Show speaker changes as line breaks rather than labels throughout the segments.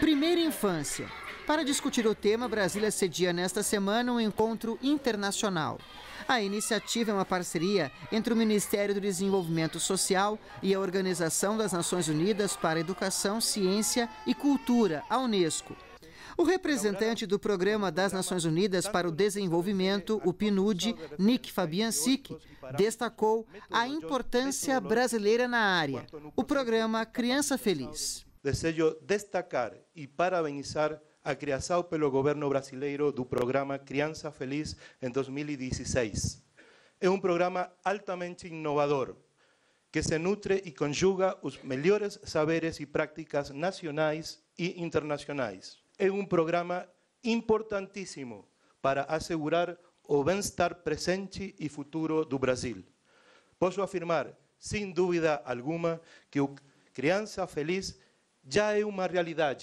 Primeira infância. Para discutir o tema, Brasília cedia nesta semana um encontro internacional. A iniciativa é uma parceria entre o Ministério do Desenvolvimento Social e a Organização das Nações Unidas para Educação, Ciência e Cultura, a Unesco. O representante do Programa das Nações Unidas para o Desenvolvimento, o PNUD, Nick Fabiancic, destacou a importância brasileira na área, o programa Criança Feliz.
Desejo destacar e parabenizar a criação pelo governo brasileiro do programa Criança Feliz em 2016. É um programa altamente inovador, que se nutre e conjuga os melhores saberes e práticas nacionais e internacionais. É um programa importantíssimo para assegurar o bem-estar presente e futuro do Brasil. Posso afirmar, sem dúvida alguma, que o Criança Feliz ya es una realidad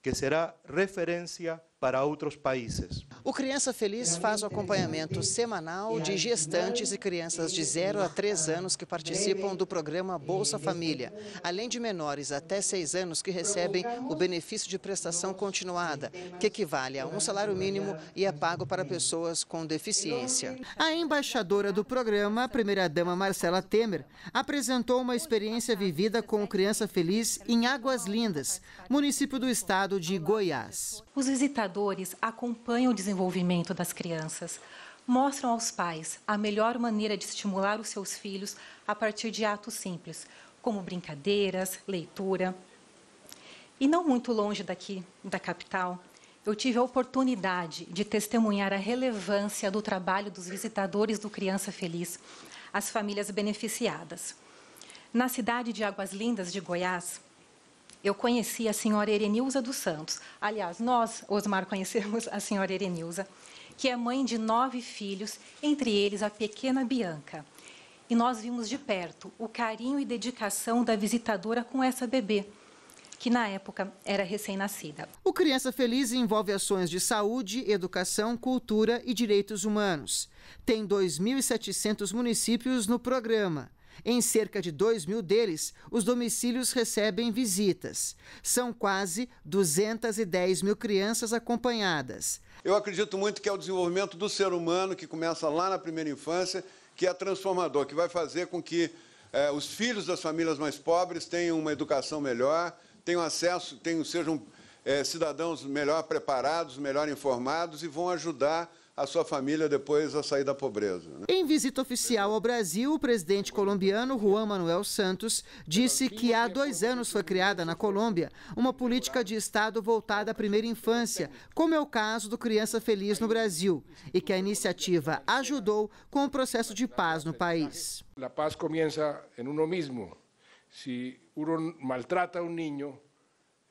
que será referencia para outros países. O Criança
Feliz faz o acompanhamento semanal de gestantes e crianças de 0 a 3 anos que participam do programa Bolsa Família, além de menores até 6 anos que recebem o benefício de prestação continuada, que equivale a um salário mínimo e é pago para pessoas com deficiência. A embaixadora do programa, a primeira-dama Marcela Temer, apresentou uma experiência vivida com o Criança Feliz em Águas Lindas, município do estado de Goiás.
Os educadores acompanham o desenvolvimento das crianças, mostram aos pais a melhor maneira de estimular os seus filhos a partir de atos simples, como brincadeiras, leitura. E não muito longe daqui, da capital, eu tive a oportunidade de testemunhar a relevância do trabalho dos visitadores do Criança Feliz às famílias beneficiadas. Na cidade de Águas Lindas de Goiás, eu conheci a senhora Erenilza dos Santos. Aliás, nós, Osmar, conhecemos a senhora Erenilza, que é mãe de nove filhos, entre eles a pequena Bianca. E nós vimos de perto o carinho e dedicação da visitadora com essa bebê que na época era recém-nascida.
O Criança Feliz envolve ações de saúde, educação, cultura e direitos humanos. Tem 2.700 municípios no programa. Em cerca de 2 mil deles, os domicílios recebem visitas. São quase 210 mil crianças acompanhadas. Eu acredito muito que é o desenvolvimento do ser humano, que começa lá na primeira infância, que é transformador, que vai fazer com que eh, os filhos das famílias mais pobres tenham uma educação melhor, tenham acesso, tenham, sejam é, cidadãos melhor preparados, melhor informados e vão ajudar a sua família depois a sair da pobreza. Né? Em visita oficial ao Brasil, o presidente colombiano Juan Manuel Santos disse que há dois anos foi criada na Colômbia uma política de Estado voltada à primeira infância, como é o caso do Criança Feliz no Brasil, e que a iniciativa ajudou com o processo de paz no país.
A paz começa em uno mesmo. Se uno maltrata um filho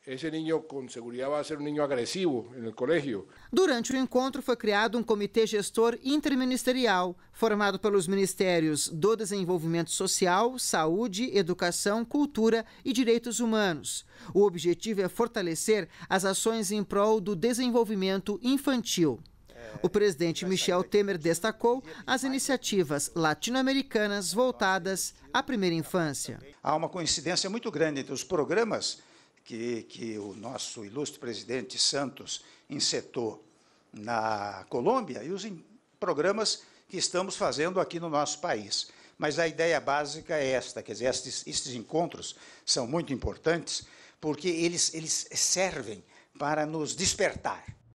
esse niño com segurança vai ser um niño agressivo no colégio.
Durante o encontro foi criado um comitê gestor interministerial, formado pelos ministérios do Desenvolvimento Social, Saúde, Educação, Cultura e Direitos Humanos. O objetivo é fortalecer as ações em prol do desenvolvimento infantil. O presidente Michel Temer destacou as iniciativas latino-americanas voltadas à primeira infância. Há uma coincidência muito grande entre os programas que, que o nosso ilustre presidente Santos insetou na Colômbia e os programas que estamos fazendo aqui no nosso país. Mas a ideia básica é esta, quer dizer, estes, estes encontros são muito importantes porque eles, eles servem para nos despertar,